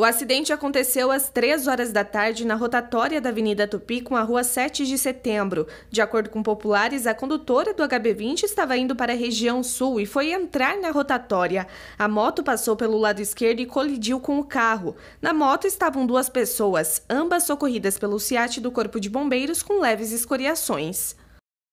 O acidente aconteceu às 3 horas da tarde na rotatória da Avenida Tupi com a Rua 7 de Setembro. De acordo com populares, a condutora do HB20 estava indo para a região sul e foi entrar na rotatória. A moto passou pelo lado esquerdo e colidiu com o carro. Na moto estavam duas pessoas, ambas socorridas pelo SIAT do Corpo de Bombeiros com leves escoriações.